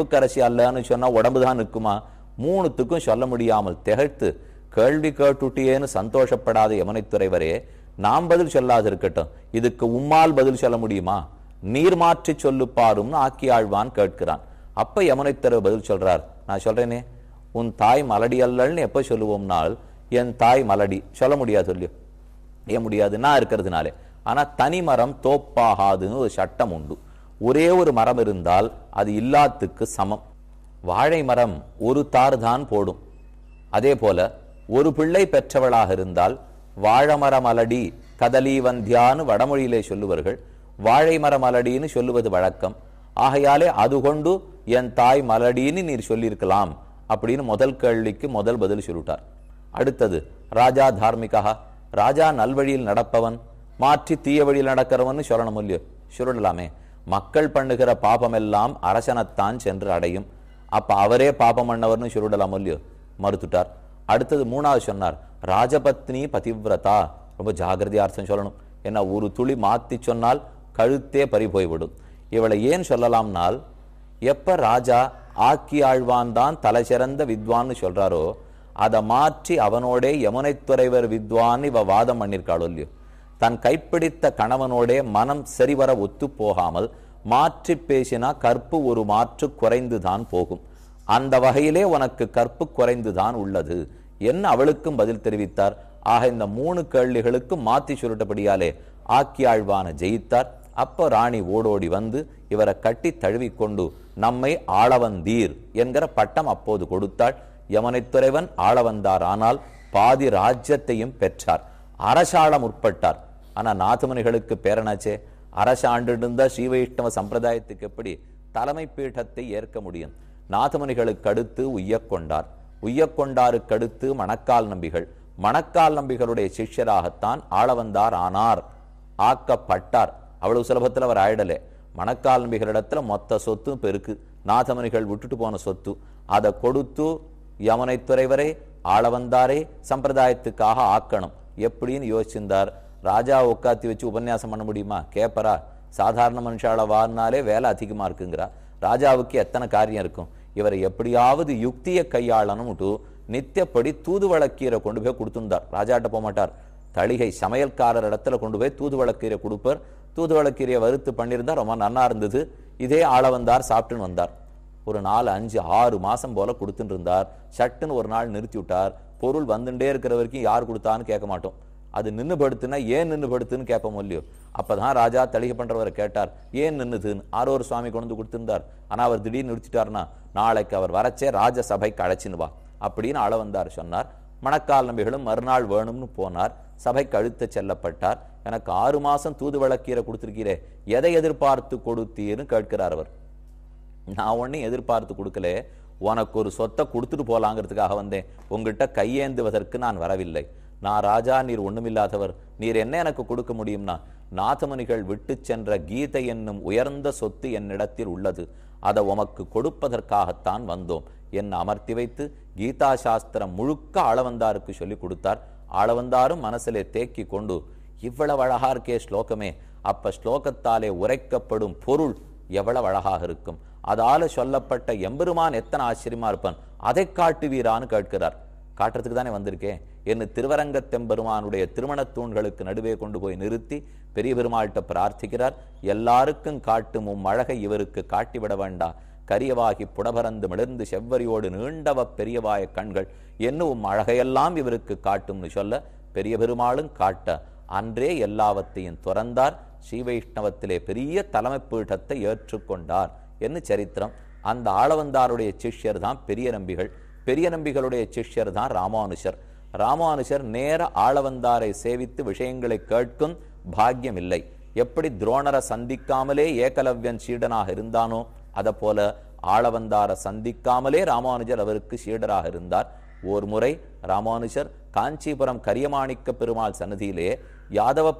உப்புக்கரசி அல்லன்னு சொன்னால் உடம்பு தான் நிற்குமா மூணுத்துக்கும் சொல்ல முடியாமல் திகழ்த்து கேள்வி கேட்டுட்டியேன்னு சந்தோஷப்படாத யமனைத்துறைவரே நாம் பதில் சொல்லாது இருக்கட்டும் இதுக்கு உம்மால் பதில் சொல்ல முடியுமா நீர் மாற்றி ஆக்கி ஆக்கியாழ்வான் கேட்கிறான் அப்ப யமனைத்துறை பதில் சொல்றார் நான் சொல்றேனே உன் தாய் மலடி அல்லல்னு எப்போ சொல்லுவோம்னால் என் தாய் மலடி சொல்ல முடியாது சொல்லியோ ஏன் முடியாது நான் இருக்கிறதுனாலே ஆனால் தனிமரம் தோப்பாகாதுன்னு ஒரு சட்டம் உண்டு ஒரே ஒரு மரம் இருந்தால் அது இல்லாத்துக்கு சமம் வாழை மரம் ஒரு தார் தான் போடும் அதே போல ஒரு பிள்ளை பெற்றவளாக இருந்தால் வாழமரம் அலடி கதலி வந்தியான்னு வடமொழியிலே சொல்லுவர்கள் வாழை மரம் அலடின்னு சொல்லுவது வழக்கம் ஆகையாலே அது கொண்டு என் தாய் மலடின்னு நீர் சொல்லியிருக்கலாம் அப்படின்னு முதல் கேள்விக்கு முதல் பதில் சொல்லிட்டார் அடுத்தது ராஜா தார்மிகா ராஜா நல்வழியில் நடப்பவன் மாற்றி தீய வழியில் நடக்கிறவன் சொல்லணும் இல்லையோ சொல்லலாமே மக்கள் பண்ணுகிற எல்லாம் அரசனைத்தான் சென்று அடையும் அப்போ அவரே பாபம் பண்ணவர்னு சொல்லிடலாம் இல்லையோ மறுத்துட்டார் அடுத்தது மூணாவது சொன்னார் ராஜபத்னி பதிவிரதா ரொம்ப ஜாகிரதையா அர்த்தம் சொல்லணும் ஏன்னா ஒரு துளி மாற்றி சொன்னால் கழுத்தே பறி போய்விடும் இவளை ஏன் சொல்லலாம்னால் எப்போ ராஜா ஆக்கி ஆழ்வான் தான் தலை சிறந்த வித்வான்னு சொல்கிறாரோ அதை மாற்றி அவனோடே யமுனைத்துறைவர் வித்வான் இவ வாதம் பண்ணியிருக்காளோ இல்லையோ தன் கைப்பிடித்த கணவனோடே மனம் சரிவர ஒத்து போகாமல் மாற்றி பேசினா கற்பு ஒரு மாற்று குறைந்துதான் போகும் அந்த வகையிலே உனக்கு கற்பு குறைந்துதான் உள்ளது என்ன அவளுக்கும் பதில் தெரிவித்தார் ஆக இந்த மூணு கேள்விகளுக்கும் மாத்தி சுருட்டபடியாலே ஆக்கியாழ்வான ஜெயித்தார் அப்ப ராணி ஓடோடி வந்து இவரை கட்டி தழுவிக்கொண்டு நம்மை ஆளவந்தீர் என்கிற பட்டம் அப்போது கொடுத்தாள் யமனைத்துறைவன் ஆளவந்தார் ஆனால் பாதி ராஜ்யத்தையும் பெற்றார் அரசாள முற்பட்டார் ஆனா நாத்துமணிகளுக்கு பேரனாச்சே அரசாண்டிருந்த ஸ்ரீ வைஷ்ணவ சம்பிரதாயத்துக்கு எப்படி தலைமை பீட்டத்தை ஏற்க முடியும் நாத்துமணிகளுக்கு அடுத்து உய்யக்கொண்டார் உய்யக்கொண்டாருக்கு அடுத்து மணக்கால் நம்பிகள் மணக்கால் நம்பிகளுடைய சிஷ்யராகத்தான் ஆளவந்தார் ஆனார் ஆக்கப்பட்டார் அவ்வளவு சுலபத்தில் அவர் ஆயிடலே மணக்கால் நம்பிகளிடத்துல மொத்த சொத்தும் பெருக்கு நாதமணிகள் விட்டுட்டு போன சொத்து அதை கொடுத்து யமுனை துறைவரை ஆளவந்தாரே சம்பிரதாயத்துக்காக ஆக்கணும் எப்படின்னு யோசிச்சிருந்தார் ராஜா உட்காத்தி வச்சு உபன்யாசம் பண்ண முடியுமா கேப்பரா சாதாரண மனுஷால வாரினாலே வேலை அதிகமாக இருக்குங்கிறா ராஜாவுக்கு எத்தனை காரியம் இருக்கும் இவரை எப்படியாவது யுக்தியை கையாளணும்ட்டு நித்தியப்படி தூதுவளக்கீரை கொண்டு போய் கொடுத்துருந்தார் ராஜாட்ட போக மாட்டார் தளிகை சமையல்காரர் இடத்துல கொண்டு போய் தூதுவளக்கீரை கொடுப்பார் தூதுவளக்கீரையை வறுத்து பண்ணியிருந்தா ரொம்ப நன்னா இருந்தது இதே ஆளை வந்தார் சாப்பிட்டுன்னு வந்தார் ஒரு நாலு அஞ்சு ஆறு மாதம் போல கொடுத்துட்டு இருந்தார் சட்டுன்னு ஒரு நாள் நிறுத்தி விட்டார் பொருள் வந்துட்டே இருக்கிற வரைக்கும் யார் கொடுத்தான்னு கேட்க மாட்டோம் அது நின்று படுத்துனா ஏன் நின்று படுத்துன்னு கேட்போம் இல்லையோ அப்பதான் ராஜா தளிக பண்ணுறவரை கேட்டார் ஏன் நின்றுதுன்னு ஆரோ ஒரு சுவாமி கொண்டு கொடுத்திருந்தார் ஆனால் அவர் திடீர்னு நிறுத்திட்டார்னா நாளைக்கு அவர் வரச்சே ராஜசபைக்கு அழைச்சின்னு வா அப்படின்னு அள வந்தார் சொன்னார் மணக்கால் நம்பிகளும் மறுநாள் வேணும்னு போனார் சபைக்கு அழுத்த செல்லப்பட்டார் எனக்கு ஆறு மாதம் வழக்கீரை கொடுத்துருக்கீரே எதை எதிர்பார்த்து கொடுத்தீர்னு கேட்கிறார் அவர் நான் ஒன்றும் எதிர்பார்த்து கொடுக்கல உனக்கு ஒரு சொத்தை கொடுத்துட்டு போகலாங்கிறதுக்காக வந்தேன் உங்கள்கிட்ட கையேந்துவதற்கு நான் வரவில்லை நான் ராஜா நீர் ஒண்ணுமில்லாதவர் நீர் என்ன எனக்கு கொடுக்க முடியும்னா நாதமுனிகள் விட்டு சென்ற கீதை என்னும் உயர்ந்த சொத்து என்னிடத்தில் உள்ளது அதை உமக்கு கொடுப்பதற்காகத்தான் வந்தோம் என்னை அமர்த்தி வைத்து கீதா சாஸ்திரம் முழுக்க ஆளவந்தாருக்கு சொல்லி கொடுத்தார் ஆளவந்தாரும் மனசிலே தேக்கி கொண்டு இவ்வளவு அழகா இருக்கே ஸ்லோகமே அப்ப ஸ்லோகத்தாலே உரைக்கப்படும் பொருள் எவ்வளவு அழகாக இருக்கும் அதால சொல்லப்பட்ட எம்பெருமான் எத்தனை ஆச்சரியமா இருப்பான் அதை காட்டுவீரான்னு கேட்கிறார் காட்டுறதுக்கு தானே வந்திருக்கே என்று திருவரங்கத்தெம்பெருமானுடைய திருமண தூண்களுக்கு நடுவே கொண்டு போய் நிறுத்தி பெரிய பெருமாள்கிட்ட பிரார்த்திக்கிறார் எல்லாருக்கும் காட்டும் உம் அழகை இவருக்கு காட்டிவிட வேண்டா கரியவாகி புடபரந்து மிளர்ந்து செவ்வரியோடு நீண்டவ பெரியவாய கண்கள் என்ன உம் அழகையெல்லாம் இவருக்கு காட்டும்னு சொல்ல பெரிய பெருமாளும் காட்ட அன்றே எல்லாவத்தையும் துறந்தார் ஸ்ரீவைஷ்ணவத்திலே பெரிய தலைமை பீட்டத்தை ஏற்றுக்கொண்டார் என்ன சரித்திரம் அந்த ஆளவந்தாருடைய சிஷ்யர் தான் பெரிய நம்பிகள் பெரிய நம்பிகளுடைய சிஷ்யர் தான் ராமானுஷர் ராமானுஷர் நேர ஆளவந்தாரை சேவித்து விஷயங்களை கேட்கும் பாக்கியம் இல்லை எப்படி துரோணரை சந்திக்காமலே ஏகலவ்யன் சீடனாக இருந்தானோ அதை போல ஆளவந்தாரை சந்திக்காமலே ராமானுஜர் அவருக்கு சீடராக இருந்தார் ஓர் முறை ராமானுஷர் காஞ்சிபுரம் கரியமாணிக்க பெருமாள் சன்னதியிலே யாதவ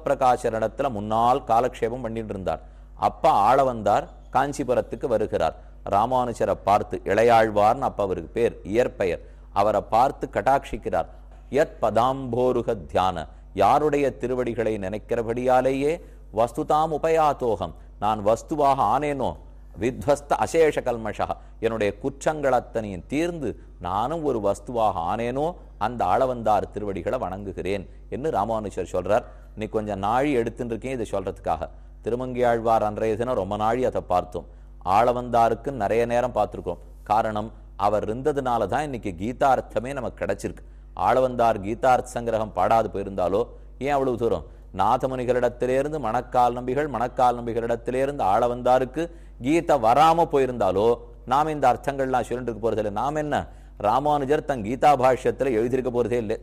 இடத்துல முன்னால் காலக்ஷேபம் பண்ணிட்டு இருந்தார் அப்ப ஆளவந்தார் காஞ்சிபுரத்துக்கு வருகிறார் ராமானுஜரை பார்த்து இளையாழ்வார்னு அப்போ அவருக்கு பேர் இயற்பெயர் அவரை பார்த்து கட்டாட்சிக்கிறார் யத் பதாம்போருக தியான யாருடைய திருவடிகளை நினைக்கிறபடியாலேயே வஸ்துதாம் உபயாத்தோகம் நான் வஸ்துவாக ஆனேனோ வித்வஸ்த அசேஷ கல்மஷா என்னுடைய குற்றங்கள் அத்தனையும் தீர்ந்து நானும் ஒரு வஸ்துவாக ஆனேனோ அந்த ஆளவந்தார் திருவடிகளை வணங்குகிறேன் என்று ராமானுஜர் சொல்கிறார் இன்னைக்கு கொஞ்சம் நாழி எடுத்துட்டு இருக்கேன் இதை சொல்கிறதுக்காக திருமங்கியாழ்வார் அன்றைய தினம் ரொம்ப நாழி அதை பார்த்தோம் ஆளவந்தாருக்கு நிறைய நேரம் பார்த்துருக்கோம் காரணம் அவர் இருந்ததுனால தான் இன்னைக்கு கீதார்த்தமே நமக்கு கிடைச்சிருக்கு ஆளவந்தார் கீதார்த்த சங்கிரகம் பாடாது போயிருந்தாலோ ஏன் அவ்வளவு தூரம் நாதமுனிகளிடத்திலேருந்து மணக்கால் நம்பிகள் மணக்கால் நம்பிகளிடத்திலேருந்து ஆளவந்தாருக்கு கீதை வராம போயிருந்தாலோ நாம் இந்த அர்த்தங்கள்லாம் சொல்லிட்டு போகிறது இல்லை நாம் என்ன ராமானுஜர் தன் கீதா பாஷ்யத்தில் எழுதியிருக்க போகிறதே இல்லை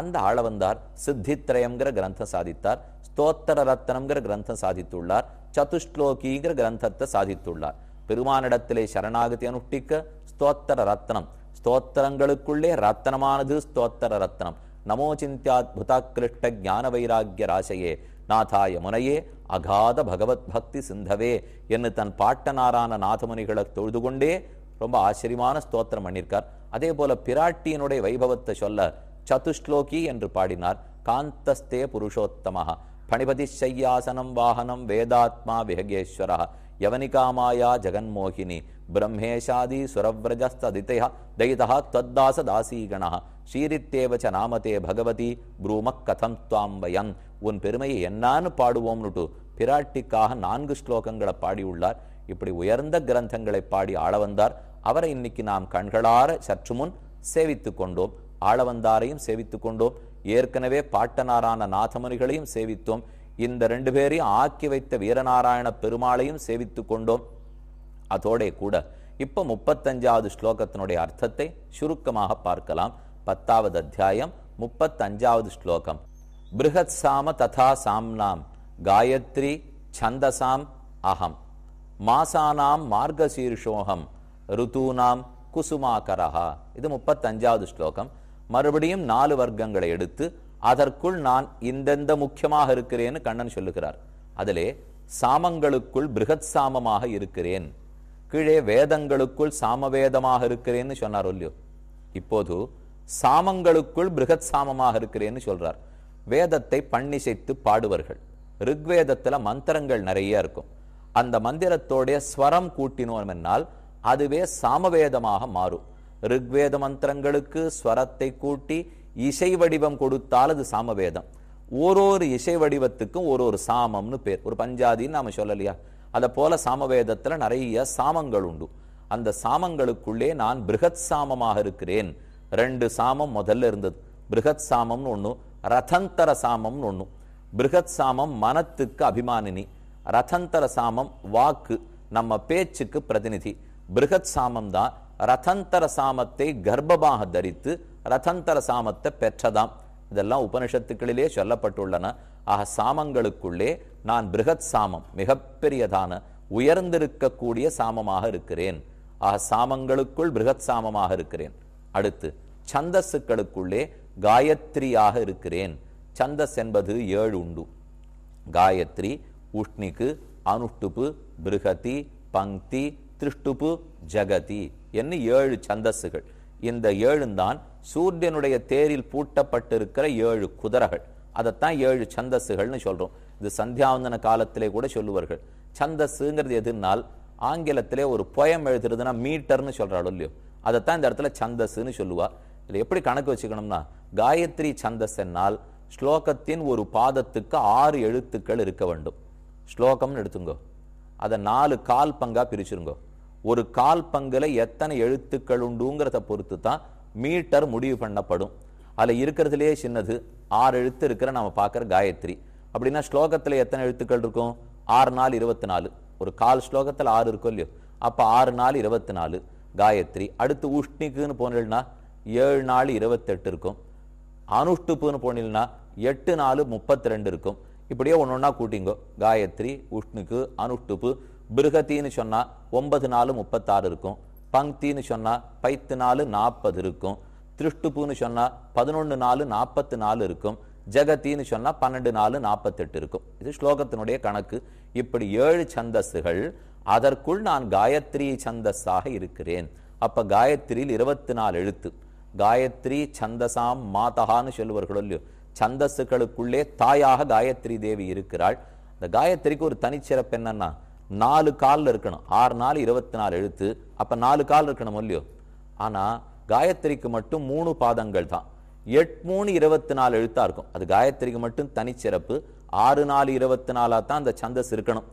அந்த ஆளவந்தார் சித்தித்ரயம்ங்கிற கிரந்தம் சாதித்தார் ஸ்தோத்தர ரத்தனங்கிற கிரந்தம் சாதித்துள்ளார் சதுஷ்லோகிங்கிற கிரந்தத்தை சாதித்துள்ளார் பெருமானிடத்திலே சரணாகதி அனுஷ்டிக்க ஸ்தோத்தர ரத்னம் ஸ்தோத்திரங்களுக்குள்ளே ரத்னமானது ஸ்தோத்தர ரத்னம் நமோ புதாக்கிருஷ்ட ஞான வைராக்கிய ராசையே நாதாய முனையே அகாத பகவத் பக்தி சிந்தவே என்று தன் பாட்டனாரான நாதமுனிகளை தொழுது கொண்டே ரொம்ப ஆச்சரியமான ஸ்தோத்திரம் பண்ணியிருக்கார் அதே போல பிராட்டியினுடைய வைபவத்தை சொல்ல சதுஷ்லோகி என்று பாடினார் காந்தஸ்தே புருஷோத்தமாக பணிபதிசையாசனம் வாகனம் வேதாத்மா விஹகேஸ்வரா యవనికామాయా జగన్మోహిని బ్రహ్మేశాది సురవ్రజస్తదితయ దయిత త్వద్దాస దాసీగణ ஷீரித்தேவ ச நாமதே பகவதி ப்ரூமக் கதம் துவாம் வயன் உன் பெருமையை என்னான்னு பாடுவோம்னுட்டு பிராட்டிக்காக நான்கு ஸ்லோகங்களை பாடியுள்ளார் இப்படி உயர்ந்த கிரந்தங்களை பாடி ஆள வந்தார் அவரை இன்னைக்கு நாம் கண்களார சற்று முன் சேவித்து கொண்டோம் ஆளவந்தாரையும் சேவித்து கொண்டோம் ஏற்கனவே பாட்டனாரான நாதமுனிகளையும் சேவித்தோம் இந்த ரெண்டு பேரையும் ஆக்கி வைத்த வீரநாராயண பெருமாளையும் சேவித்து கொண்டோம் அதோடே கூட இப்போ முப்பத்தஞ்சாவது ஸ்லோகத்தினுடைய அர்த்தத்தை சுருக்கமாக பார்க்கலாம் பத்தாவது அத்தியாயம் முப்பத்தஞ்சாவது ஸ்லோகம் பிருகத் சாம ததா சாம்னாம் காயத்ரி சந்தசாம் அகம் மாசானாம் மார்கசீர்ஷோகம் ருதூனாம் குசுமாகரஹா இது முப்பத்தஞ்சாவது ஸ்லோகம் மறுபடியும் நாலு வர்க்கங்களை எடுத்து அதற்குள் நான் இந்தெந்த முக்கியமாக இருக்கிறேன்னு கண்ணன் சொல்லுகிறார் அதிலே சாமங்களுக்குள் பிருகத் சாமமாக இருக்கிறேன் கீழே வேதங்களுக்குள் சாமவேதமாக இருக்கிறேன்னு சொன்னார் இல்லையோ இப்போது சாமங்களுக்குள் பிருகத் சாமமாக இருக்கிறேன்னு சொல்றார் வேதத்தை பண்ணிசைத்து பாடுவர்கள் ரிக்வேதத்துல மந்திரங்கள் நிறைய இருக்கும் அந்த மந்திரத்தோடைய ஸ்வரம் கூட்டினோம் என்னால் அதுவே சாமவேதமாக மாறும் ரிக்வேத மந்திரங்களுக்கு ஸ்வரத்தை கூட்டி இசை வடிவம் கொடுத்தால் அது சாமவேதம் ஒரு ஒரு இசை வடிவத்துக்கும் ஒரு ஒரு சாமம்னு பேர் ஒரு பஞ்சாதின்னு நாம் சொல்லலையா அதை போல சாமவேதத்தில் நிறைய சாமங்கள் உண்டு அந்த சாமங்களுக்குள்ளே நான் பிருகத் சாமமாக இருக்கிறேன் ரெண்டு சாமம் முதல்ல இருந்தது பிருகத் சாமம்னு ஒன்று ரதந்தர சாமம்னு ஒன்று பிருகத் சாமம் மனத்துக்கு அபிமானினி ரதந்தர சாமம் வாக்கு நம்ம பேச்சுக்கு பிரதிநிதி பிருகத் சாமம் தான் ரதந்தர சாமத்தை கர்ப்பமாக தரித்து ரதந்தர சாமத்தை பெற்றதாம் இதெல்லாம் உபனிஷத்துக்களிலே சொல்லப்பட்டுள்ளன ஆக சாமங்களுக்குள்ளே நான் பிருகத் சாமம் மிகப்பெரியதான உயர்ந்திருக்கக்கூடிய சாமமாக இருக்கிறேன் ஆக சாமங்களுக்குள் பிருகத் சாமமாக இருக்கிறேன் அடுத்து சந்தஸுக்களுக்குள்ளே காயத்ரியாக இருக்கிறேன் சந்தஸ் என்பது ஏழு உண்டு காயத்ரி உஷ்ணிக்கு அனுஷ்டுப்பு பிருகதி பங்கி திருஷ்டுப்பு ஜகதி என்று ஏழு சந்தஸுகள் இந்த ஏழுந்தான் சூரியனுடைய தேரில் பூட்டப்பட்டிருக்கிற ஏழு குதிரைகள் அதைத்தான் ஏழு சந்தஸ்ஸுகள்னு சொல்கிறோம் இது சந்தியாவந்தன காலத்திலே கூட சொல்லுவார்கள் சந்தஸ்ஸுங்கிறது எதுனால் ஆங்கிலத்திலே ஒரு புயம் எழுதுறதுனா மீட்டர்னு சொல்கிறாள் இல்லையோ அதைத்தான் இந்த இடத்துல சந்தஸ்ஸுன்னு சொல்லுவா இதில் எப்படி கணக்கு வச்சுக்கணும்னா காயத்ரி சந்தஸ் என்னால் ஸ்லோகத்தின் ஒரு பாதத்துக்கு ஆறு எழுத்துக்கள் இருக்க வேண்டும் ஸ்லோகம்னு எடுத்துங்கோ அதை நாலு கால் பங்காக பிரிச்சுருங்கோ ஒரு கால் பங்கில் எத்தனை எழுத்துக்கள் உண்டுங்கிறத பொறுத்து தான் மீட்டர் முடிவு பண்ணப்படும் அதில் இருக்கிறதுலேயே சின்னது ஆறு எழுத்து இருக்கிற நம்ம பார்க்குற காயத்ரி அப்படின்னா ஸ்லோகத்தில் எத்தனை எழுத்துக்கள் இருக்கும் ஆறு நாள் இருபத்தி நாலு ஒரு கால் ஸ்லோகத்தில் ஆறு இருக்கும் இல்லையோ அப்போ ஆறு நாள் இருபத்தி நாலு காயத்ரி அடுத்து உஷ்ணிக்குன்னு போனீங்கன்னா ஏழு நாள் இருபத்தெட்டு இருக்கும் அனுஷ்டுப்புன்னு போனீங்கன்னா எட்டு நாலு முப்பத்தி ரெண்டு இருக்கும் இப்படியே ஒன்று ஒன்றா கூட்டிங்கோ காயத்ரி உஷ்ணுக்கு அனுஷ்டுப்பு பிருகத்தின்னு சொன்னால் ஒன்பது நாலு முப்பத்தாறு இருக்கும் பங்க்தின்னு சொன்னால் பைத்து நாலு நாற்பது இருக்கும் திருஷ்டுப்புன்னு சொன்னால் பதினொன்று நாலு நாற்பத்து நாலு இருக்கும் ஜெகத்தின்னு சொன்னால் பன்னெண்டு நாலு நாற்பத்தெட்டு இருக்கும் இது ஸ்லோகத்தினுடைய கணக்கு இப்படி ஏழு சந்தஸ்துகள் அதற்குள் நான் காயத்ரி சந்தஸாக இருக்கிறேன் அப்போ காயத்ரியில் இருபத்தி நாலு எழுத்து காயத்ரி சந்தசாம் மாதகான்னு சொல்லுவார்களோ இல்லையோ சந்தஸுக்களுக்குள்ளே தாயாக காயத்ரி தேவி இருக்கிறாள் இந்த காயத்ரிக்கு ஒரு தனிச்சிறப்பு என்னன்னா நாலு காலில் இருக்கணும் ஆறு நாலு இருபத்தி நாலு எழுத்து அப்போ நாலு கால் இருக்கணும் இல்லையோ ஆனால் காயத்ரிக்கு மட்டும் மூணு பாதங்கள் தான் எட் மூணு இருபத்தி நாலு எழுத்தாக இருக்கும் அது காயத்ரிக்கு மட்டும் தனிச்சிறப்பு ஆறு நாலு இருபத்தி நாலாக தான் அந்த சந்தஸ் இருக்கணும்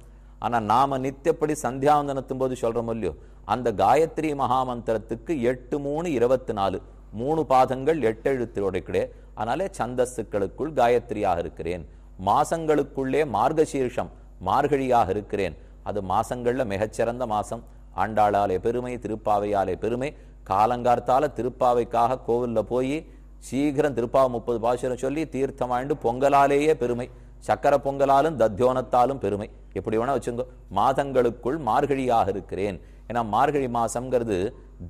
ஆனால் நாம் நித்தியப்படி சந்தியாவந்தனத்தும் போது சொல்கிறோம் இல்லையோ அந்த காயத்ரி மகாமந்திரத்துக்கு எட்டு மூணு இருபத்தி நாலு மூணு பாதங்கள் எட்டு எழுத்துடைக்கிறே அதனாலே சந்தஸுக்களுக்குள் காயத்ரியாக இருக்கிறேன் மாசங்களுக்குள்ளே மார்கசீர்ஷம் மார்கழியாக இருக்கிறேன் அது மாசங்களில் மிகச்சிறந்த மாசம் ஆண்டாளாலே பெருமை திருப்பாவையாலே பெருமை காலங்கார்த்தால திருப்பாவைக்காக கோவிலில் போய் சீக்கிரம் திருப்பாவை முப்பது பாசுரம் சொல்லி தீர்த்தம் ஆண்டு பொங்கலாலேயே பெருமை சக்கர பொங்கலாலும் தத்தியோனத்தாலும் பெருமை எப்படி வேணா வச்சுங்க மாதங்களுக்குள் மார்கழியாக இருக்கிறேன் ஏன்னா மார்கழி மாசம்ங்கிறது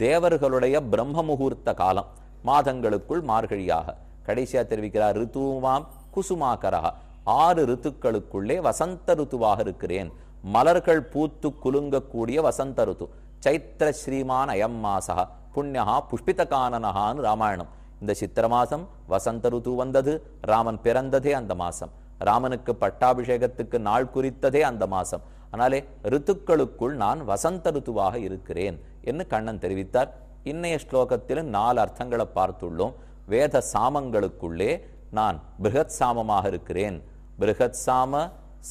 தேவர்களுடைய பிரம்ம முகூர்த்த காலம் மாதங்களுக்குள் மார்கழியாக கடைசியா தெரிவிக்கிறார் ரித்துவாம் குசுமாக்கரகா ஆறு ரித்துக்களுக்குள்ளே வசந்த ரித்துவாக இருக்கிறேன் மலர்கள் பூத்து குலுங்கக்கூடிய வசந்த ருத்து சைத்திர ஸ்ரீமான் அயம் மாசா புண்ணியா புஷ்பித காணனஹான்னு ராமாயணம் இந்த சித்திர மாசம் வசந்த ருத்து வந்தது ராமன் பிறந்ததே அந்த மாசம் ராமனுக்கு பட்டாபிஷேகத்துக்கு நாள் குறித்ததே அந்த மாசம் ஆனாலே ரித்துக்களுக்குள் நான் வசந்த ருத்துவாக இருக்கிறேன் என்று கண்ணன் தெரிவித்தார் இன்னைய ஸ்லோகத்தில் நாலு அர்த்தங்களை பார்த்துள்ளோம் வேத சாமங்களுக்குள்ளே நான் பிருகத் சாமமாக இருக்கிறேன் பிருகத் சாம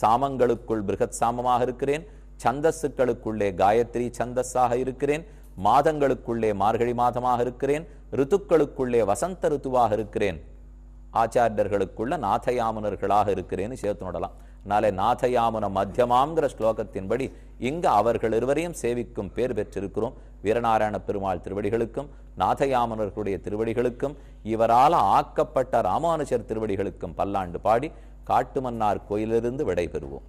சாமங்களுக்குள் பிருகத் சாமமாக இருக்கிறேன் சந்தஸ்ஸுக்களுக்குள்ளே காயத்ரி சந்தஸ்ஸாக இருக்கிறேன் மாதங்களுக்குள்ளே மார்கழி மாதமாக இருக்கிறேன் ரித்துக்களுக்குள்ளே வசந்த ரித்துவாக இருக்கிறேன் ஆச்சாரியர்களுக்குள்ள நாதயாமுனர்களாக இருக்கிறேன்னு சேர்த்து நடலாம் அதனாலே நாதயாமுன மத்தியமாங்கிற ஸ்லோகத்தின்படி இங்கு அவர்கள் இருவரையும் சேவிக்கும் பேர் பெற்றிருக்கிறோம் வீரநாராயண பெருமாள் திருவடிகளுக்கும் நாதயாமுனர்களுடைய திருவடிகளுக்கும் இவரால் ஆக்கப்பட்ட ராமானுஜர் திருவடிகளுக்கும் பல்லாண்டு பாடி காட்டுமன்னார் கோயிலிருந்து விடைபெறுவோம்